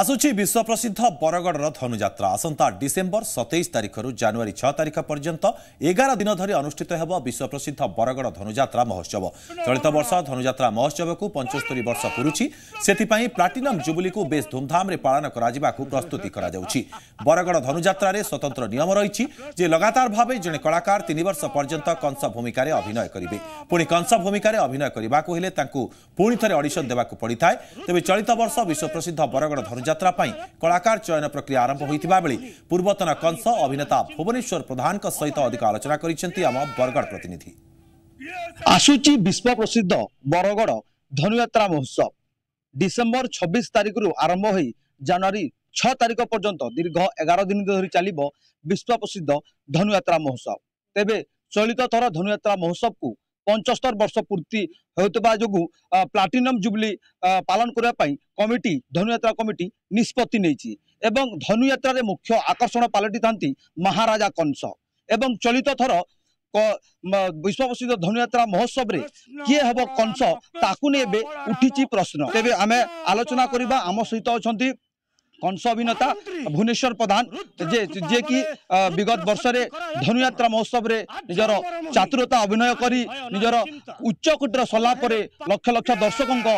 ଆସୁଛି ବିଶ୍ୱପ୍ରସିଦ୍ଧ ବରଗଡ଼ର ଧନୁଯାତ୍ରା ଆସନ୍ତା ଡିସେମ୍ବର ସତେଇଶ ତାରିଖରୁ ଜାନୁଆରୀ ଛଅ ତାରିଖ ପର୍ଯ୍ୟନ୍ତ ଏଗାର ଦିନ ଧରି ଅନୁଷ୍ଠିତ ହେବ ବିଶ୍ୱପ୍ରସିଦ୍ଧ ବରଗଡ଼ ଧନୁଯାତ୍ରା ମହୋତ୍ସବ ଚଳିତ ବର୍ଷ ଧନୁଯାତ୍ରା ମହୋତ୍ସବକୁ ପଞ୍ଚସ୍ତରୀ ବର୍ଷ ପୁରୁଛି ସେଥିପାଇଁ ପ୍ଲାଟିନମ୍ ଜୁବୁଲିକୁ ବେଶ୍ ଧୁମ୍ଧାମ୍ରେ ପାଳନ କରାଯିବାକୁ ପ୍ରସ୍ତୁତି କରାଯାଉଛି ବରଗଡ଼ ଧନୁଯାତ୍ରାରେ ସ୍ୱତନ୍ତ୍ର ନିୟମ ରହିଛି ଯେ ଲଗାତାର ଭାବେ ଜଣେ କଳାକାର ତିନି ବର୍ଷ ପର୍ଯ୍ୟନ୍ତ କଂସ ଭୂମିକାରେ ଅଭିନୟ କରିବେ ପୁଣି କଂସ ଭୂମିକାରେ ଅଭିନୟ କରିବାକୁ ହେଲେ ତାଙ୍କୁ ପୁଣି ଥରେ ଅଡିସନ୍ ଦେବାକୁ ପଡ଼ିଥାଏ ତେବେ ଚଳିତ ବର୍ଷ ବିଶ୍ୱପ୍ରସିଦ୍ଧ ବରଗଡ଼ ପଦଯାତ୍ରା ପାଇଁ କଳାକାର ଚୟନ ପ୍ରକ୍ରିୟା ଆରମ୍ଭ ହୋଇଥିବା ବେଳେ ପୂର୍ବତନ କଂସ ଅଭିନେତା ଭୁବନେଶ୍ୱର ପ୍ରଧାନଙ୍କ ସହିତ ଅଧିକ ଆଲୋଚନା କରିଛନ୍ତି ଆମ ବରଗଡ଼ ପ୍ରତିନିଧି ଆସୁଛି ବିଶ୍ୱ ପ୍ରସିଦ୍ଧ ବରଗଡ଼ ଧନୁଯାତ୍ରା ମହୋତ୍ସବ ଡିସେମ୍ବର ଛବିଶ ତାରିଖରୁ ଆରମ୍ଭ ହୋଇ ଜାନୁଆରୀ ଛଅ ତାରିଖ ପର୍ଯ୍ୟନ୍ତ ଦୀର୍ଘ ଏଗାର ଦିନ ଧରି ଚାଲିବ ବିଶ୍ୱ ପ୍ରସିଦ୍ଧ ଧନୁଯାତ୍ରା ମହୋତ୍ସବ ତେବେ ଚଳିତ ଥର ଧନୁଯାତ୍ରା ମହୋତ୍ସବକୁ ପଞ୍ଚସ୍ତର ବର୍ଷ ପୂର୍ତ୍ତି ହେଉଥିବା ଯୋଗୁଁ ପ୍ଲାଟିନମ୍ ଜୁବଲି ପାଳନ କରିବା ପାଇଁ କମିଟି ଧନୁଯାତ୍ରା କମିଟି ନିଷ୍ପତ୍ତି ନେଇଛି ଏବଂ ଧନୁଯାତ୍ରାରେ ମୁଖ୍ୟ ଆକର୍ଷଣ ପାଲଟିଥାନ୍ତି ମହାରାଜା କଂସ ଏବଂ ଚଳିତ ଥର ବିଶ୍ୱପ୍ରସିଦ୍ଧ ଧନୁଯାତ୍ରା ମହୋତ୍ସବରେ କିଏ ହେବ କଂସ ତାକୁ ନେଇ ଏବେ ଉଠିଛି ପ୍ରଶ୍ନ ତେବେ ଆମେ ଆଲୋଚନା କରିବା ଆମ ସହିତ ଅଛନ୍ତି କଂସ ଅଭିନେତା ଭୁବନେଶ୍ୱର ପ୍ରଧାନ ଯେ ଯିଏକି ବିଗତ ବର୍ଷରେ ଧନୁଯାତ୍ରା ମହୋତ୍ସବରେ ନିଜର ଚାତୁରତା ଅଭିନୟ କରି ନିଜର ଉଚ୍ଚକୋଟୀର ସଲା ପରେ ଲକ୍ଷ ଲକ୍ଷ ଦର୍ଶକଙ୍କ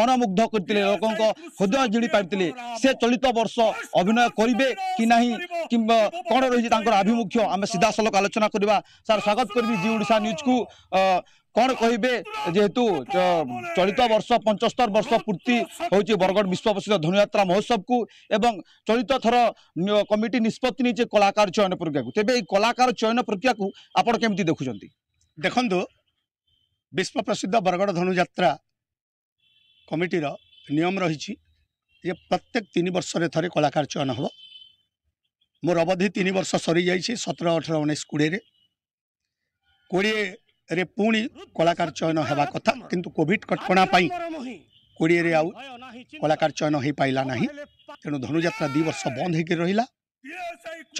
ମନମୁଗ୍ଧ କରିଥିଲେ ଲୋକଙ୍କ ହୃଦୟ ଜିଣି ପାରିଥିଲେ ସେ ଚଳିତ ବର୍ଷ ଅଭିନୟ କରିବେ କି ନାହିଁ କିମ୍ବା କ'ଣ ରହିଛି ତାଙ୍କର ଆଭିମୁଖ୍ୟ ଆମେ ସିଧାସଳଖ ଆଲୋଚନା କରିବା ସାର୍ ସ୍ୱାଗତ କରିବି ଜି ଓଡ଼ିଶା ନ୍ୟୁଜ୍କୁ কন কহবে যেহেতু চলিত বর্ষ পঞ্চস্তর বর্ষ পূর্তি হচ্ছে বরগড় বিশ্ব প্রসিদ্ধ ধনুযাত্রা মহোৎসব কু এবং চলিত থর কমিটি নিষ্পতি নিয়েছে কলাকার চয়ন প্রক্রিয়া তেমনি এই কলাকার চয়ন প্রক্রিয়া আপনার কমিটি দেখুম দেখুন বিশ্ব প্রসিদ্ধ বরগড় ধনুযাত্রা কমিটির নিয়ম রয়েছে যে প্রত্যেক তিন বর্ষের থাকে কলাকার চয়ন হব মোর অবধি তিন বর্ষ সরি যাই সতেরো অঠারো উনিশ কোড়িয়ে কোড়িয়ে ରେ ପୁଣି କଳାକାର ଚୟନ ହେବା କଥା କିନ୍ତୁ କୋଭିଡ଼ କଟକଣା ପାଇଁ କୋଡ଼ିଏରେ ଆଉ କଳାକାର ଚୟନ ହୋଇପାରିଲା ନାହିଁ ତେଣୁ ଧନୁଯାତ୍ରା ଦୁଇ ବର୍ଷ ବନ୍ଦ ହୋଇକି ରହିଲା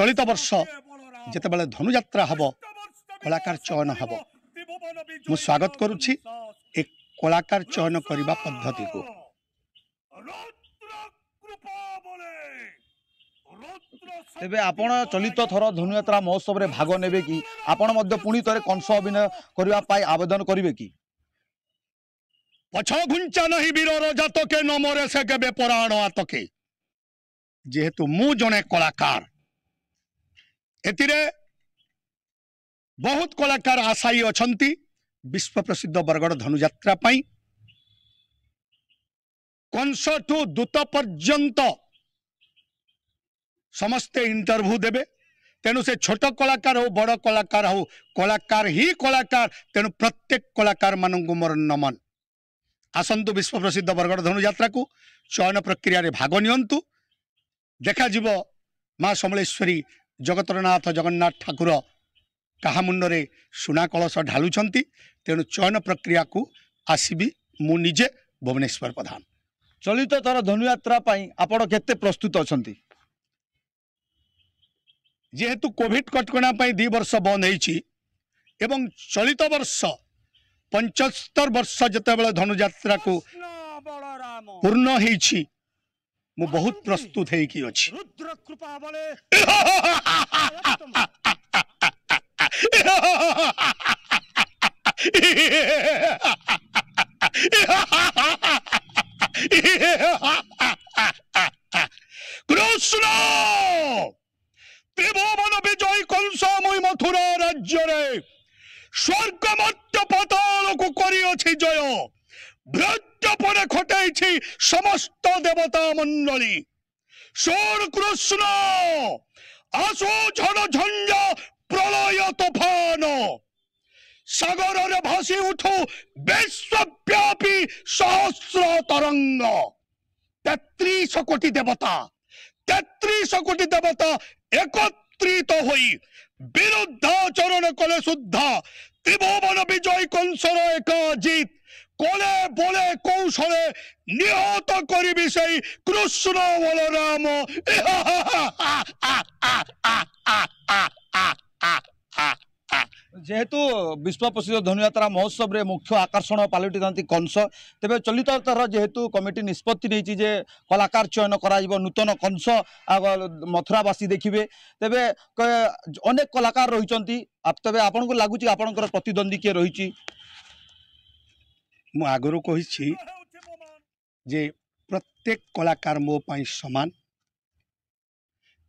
ଚଳିତ ବର୍ଷ ଯେତେବେଳେ ଧନୁଯାତ୍ରା ହେବ କଳାକାର ଚୟନ ହେବ ମୁଁ ସ୍ୱାଗତ କରୁଛି ଏ କଳାକାର ଚୟନ କରିବା ପଦ୍ଧତିକୁ ତେବେ ଆପଣ ଚଳିତ ଥର ଧନୁଯାତ୍ରା ମହୋତ୍ସବରେ ଭାଗ ନେବେ କି ଆପଣ ମଧ୍ୟ ପୁଣି ଥରେ କଂସ ଅଭିନୟ କରିବା ପାଇଁ ଆବେଦନ କରିବେ କି ପଛ ଘୁଞ୍ଚା ନାହିଁ ବୀରର ଜାତକେ ନମରେ ସେ କେବେ ପରାୟଣ ଆତକେ ଯେହେତୁ ମୁଁ ଜଣେ କଳାକାର ଏଥିରେ ବହୁତ କଳାକାର ଆଶାୟୀ ଅଛନ୍ତି ବିଶ୍ୱ ପ୍ରସିଦ୍ଧ ବରଗଡ଼ ଧନୁଯାତ୍ରା ପାଇଁ କଂସଠୁ ଦୂତ ପର୍ଯ୍ୟନ୍ତ ସମସ୍ତେ ଇଣ୍ଟରଭ୍ୟୁ ଦେବେ ତେଣୁ ସେ ଛୋଟ କଳାକାର ହଉ ବଡ଼ କଳାକାର ହଉ କଳାକାର ହିଁ କଳାକାର ତେଣୁ ପ୍ରତ୍ୟେକ କଳାକାରମାନଙ୍କୁ ମୋର ନମନ ଆସନ୍ତୁ ବିଶ୍ୱପ୍ରସିଦ୍ଧ ବରଗଡ଼ ଧନୁଯାତ୍ରାକୁ ଚୟନ ପ୍ରକ୍ରିୟାରେ ଭାଗ ନିଅନ୍ତୁ ଦେଖାଯିବ ମା ସମଲେଶ୍ୱରୀ ଜଗତରନାଥ ଜଗନ୍ନାଥ ଠାକୁର କାହା ମୁଣ୍ଡରେ ସୁନା କଳସ ଢାଲୁଛନ୍ତି ତେଣୁ ଚୟନ ପ୍ରକ୍ରିୟାକୁ ଆସିବି ମୁଁ ନିଜେ ଭୁବନେଶ୍ୱର ପ୍ରଧାନ ଚଳିତ ଥର ଧନୁଯାତ୍ରା ପାଇଁ ଆପଣ କେତେ ପ୍ରସ୍ତୁତ ଅଛନ୍ତି जेहेतु कॉविड कटक दि बर्ष बंद हो चलित बर्ष पंचस्तर वर्ष जो धनुत्रा को पूर्ण हो बहुत प्रस्तुत हो মথুরা রাজ্যরে স্বর্গমত্য পাতালকু করিয়ছি জয় ভ্রজ্যপরে খটাইছি সমস্ত দেবতা মন্ডলী সোর কৃষ্ণ আসো ঝড় ঝঞ্জ প্রলয় তোফান সাগরের ভাসি উঠু বিশ্বব্যাপী সহস্র তরঙ্গ তেত্রিশ কোটি দেবতা তেত্রিশ কোটি দেবতা একত্রিত হই বিরুদ্ধ বিরুদ্ধাচরণ কলে শুদ্ধা ত্রিভুবন বিজয় কংসর এক জিত কলে বলে কৌশলে নিহত করিবি সেই কৃষ্ণ বলরাম যেহেতু বিশ্ব প্রসিদ্ধ ধনুযাত্রা মহোৎসবের মুখ্য আকর্ষণ পালটি থাকে কংস তবে চলিত থর যেহেতু কমিটি নিষ্পত্তি নিয়েছে যে কলাকার চয়ন করা নূতন কংস মথুরাবাসী দেখবে তবে অনেক কলাকার রয়েছেন তবে আপনার লাগুচি আপনার প্রতিদ্বন্দ্বী কি রয়েছে মু আগর কইছি যে প্রত্যেক কলাকার মো সমান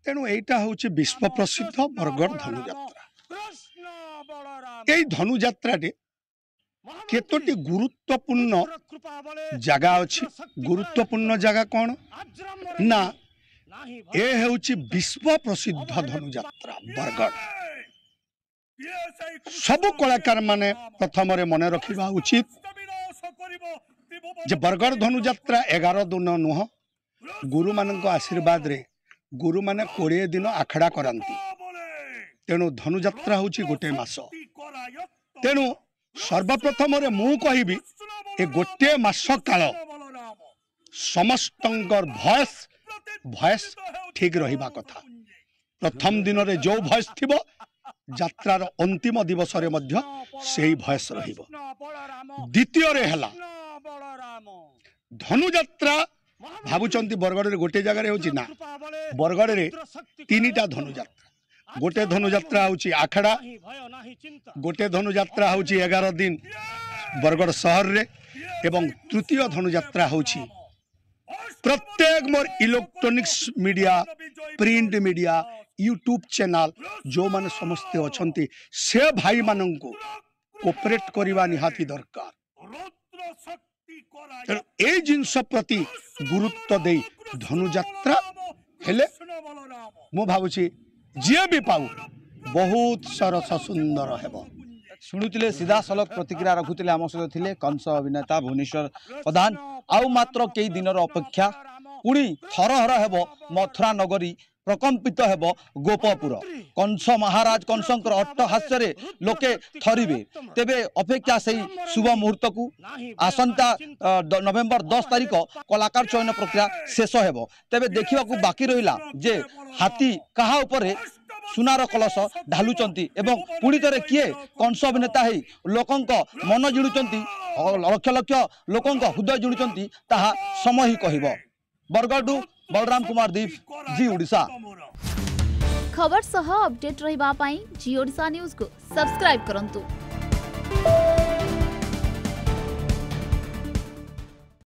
তেমন এইটা হচ্ছে বিশ্ব প্রসিদ্ধ বরগড় ধনুযাত্রা এই ଧନୁଯାତ୍ରାରେ କେତୋଟି ଗୁରୁତ୍ୱପୂର୍ଣ୍ଣ ଜାଗା ଅଛି ଗୁରୁତ୍ୱପୂର୍ଣ୍ଣ ଜାଗା କ'ଣ ନା ଏ ହେଉଛି ବିଶ୍ୱ ପ୍ରସିଦ୍ଧ ଧନୁଯାତ୍ରା ବରଗଡ଼ ସବୁ କଳାକାରମାନେ ପ୍ରଥମରେ ମନେ ରଖିବା ଉଚିତ ଯେ ବରଗଡ଼ ଧନୁଯାତ୍ରା ଏଗାର ଦିନ ନୁହଁ ଗୁରୁମାନଙ୍କ ଆଶୀର୍ବାଦରେ ଗୁରୁମାନେ କୋଡ଼ିଏ ଦିନ ଆଖଡ଼ା କରନ୍ତି ତେଣୁ ଧନୁଯାତ୍ରା ହେଉଛି ଗୋଟିଏ ମାସ ତେଣୁ ସର୍ବପ୍ରଥମରେ ମୁଁ କହିବି ଏ ଗୋଟିଏ ମାସ କାଳ ସମସ୍ତଙ୍କର ଭଏସ୍ ଭଏସ୍ ଠିକ୍ ରହିବା କଥା ପ୍ରଥମ ଦିନରେ ଯେଉଁ ଭଏସ୍ ଥିବ ଯାତ୍ରାର ଅନ୍ତିମ ଦିବସରେ ମଧ୍ୟ ସେଇ ଭଏସ୍ ରହିବ ଦ୍ୱିତୀୟରେ ହେଲା ଧନୁଯାତ୍ରା ଭାବୁଛନ୍ତି ବରଗଡ଼ରେ ଗୋଟିଏ ଜାଗାରେ ହେଉଛି ନା ବରଗଡ଼ରେ ତିନିଟା ଧନୁଯାତ୍ରା ଗୋଟେ ଧନୁଯାତ୍ରା ହେଉଛି ଆଖଡ଼ା ଗୋଟେ ଧନୁଯାତ୍ରା ହେଉଛି ଏଗାର ଦିନ ବରଗଡ଼ ସହରରେ ଏବଂ ତୃତୀୟ ଧନୁଯାତ୍ରା ହେଉଛି ପ୍ରତ୍ୟେକ ମୋର electronics media print media YouTube channel ଯେଉଁମାନେ ସମସ୍ତେ ଅଛନ୍ତି ସେ ଭାଇମାନଙ୍କୁ କୋପରେଟ୍ କରିବା ନିହାତି ଦରକାର ତେଣୁ ଏଇ ଜିନିଷ ପ୍ରତି ଗୁରୁତ୍ୱ ଦେଇ ଧନୁଯାତ୍ରା ହେଲେ ମୁଁ ଭାବୁଛି जी भी बहुत सरस सुंदर हे शुणुले सिधा सलक प्रतिक्रिया रखुतिले आम सहित थे कंस अभिनेता भुवनेश्वर प्रधान आउ मात्र कई दिन अपेक्षा पुणी थर हर हे मथुरा नगरी প্রকম্পিত ହେବ গোপপুর কংস মহারাজ কংসঙ্কর অট্টহাস্যরে লোকে থরিবে তেবে অপেক্ষা সেই শুভ মুহূর্তকু আসন্তা নভেম্বর দশ তারিখ কলাকার চয়ন প্রক্রিয়া শেষ হব তেবে দেখা বাকি রহিলা যে হাতি কাহা উপরে ସୁନାର କଳସ ଢାଲୁଛନ୍ତି ଏବଂ ପୁଣି ଥରେ କିଏ କଂସ ଅଭିନେତା ହେଇ ଲୋକଙ୍କ ମନ ଜିଣୁଛନ୍ତି ଲକ୍ଷ ଲକ୍ଷ ଲୋକଙ୍କ ହୃଦୟ ଜିଣୁଛନ୍ତି ତାହା ସମୟ ହିଁ କହିବ ବରଗଡ଼ରୁ बलराम कुमार दीप जी ओडा खबर सह अपडेट रहिबा रहा जी ओडा न्यूज को सब्सक्राइब करंतु